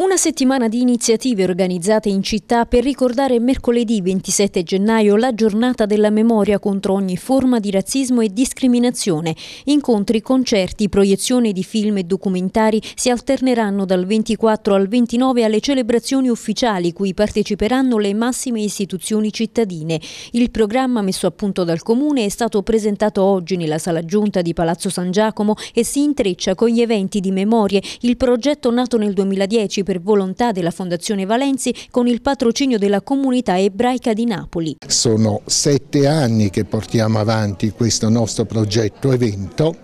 Una settimana di iniziative organizzate in città per ricordare mercoledì 27 gennaio la giornata della memoria contro ogni forma di razzismo e discriminazione. Incontri, concerti, proiezioni di film e documentari si alterneranno dal 24 al 29 alle celebrazioni ufficiali cui parteciperanno le massime istituzioni cittadine. Il programma messo a punto dal Comune è stato presentato oggi nella sala giunta di Palazzo San Giacomo e si intreccia con gli eventi di memorie, il progetto nato nel 2010 per volontà della Fondazione Valenzi con il patrocinio della comunità ebraica di Napoli. Sono sette anni che portiamo avanti questo nostro progetto evento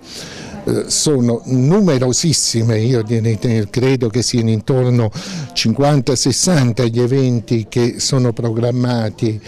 eh, sono numerosissime, io eh, credo che siano intorno 50-60 gli eventi che sono programmati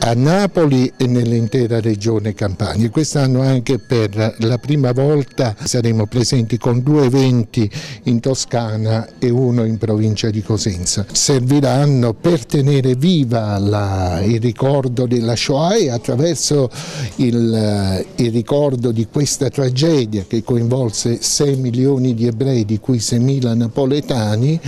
a Napoli e nell'intera regione Campania. Quest'anno anche per la prima volta saremo presenti con due eventi in Toscana e uno in provincia di Cosenza. Serviranno per tenere viva la, il ricordo della Shoah e attraverso il, eh, il ricordo di questa tragedia che coinvolse 6 milioni di ebrei, di cui 6 mila napoletani,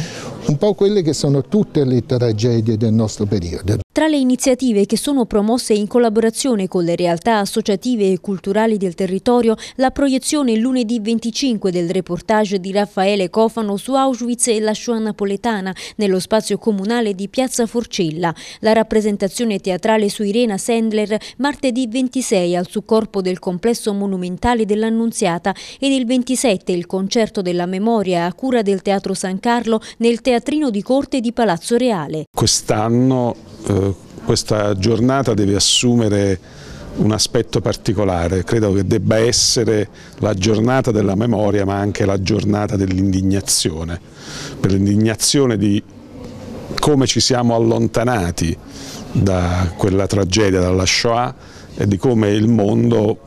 un po' quelle che sono tutte le tragedie del nostro periodo. Tra le iniziative che sono promosse in collaborazione con le realtà associative e culturali del territorio, la proiezione lunedì 25 del reportage di Raffaele Cofano su Auschwitz e la Shoah napoletana nello spazio comunale di Piazza Forcella, la rappresentazione teatrale su Irena Sendler martedì 26 al succorpo del complesso monumentale dell'Annunziata ed il 27 il concerto della memoria a cura del Teatro San Carlo nel Teatro teatrino di corte di Palazzo Reale. Quest'anno eh, questa giornata deve assumere un aspetto particolare, credo che debba essere la giornata della memoria ma anche la giornata dell'indignazione, per l'indignazione di come ci siamo allontanati da quella tragedia, dalla Shoah e di come il mondo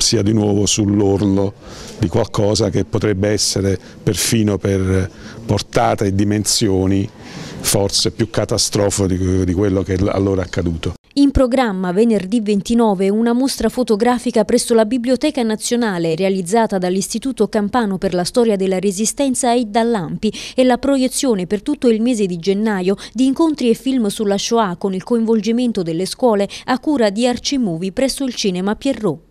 sia di nuovo sull'orlo di qualcosa che potrebbe essere perfino per portata e dimensioni forse più catastrofico di quello che allora è accaduto. In programma venerdì 29 una mostra fotografica presso la Biblioteca Nazionale realizzata dall'Istituto Campano per la Storia della Resistenza e dall'Ampi e la proiezione per tutto il mese di gennaio di incontri e film sulla Shoah con il coinvolgimento delle scuole a cura di Arcimuvi presso il cinema Pierrot.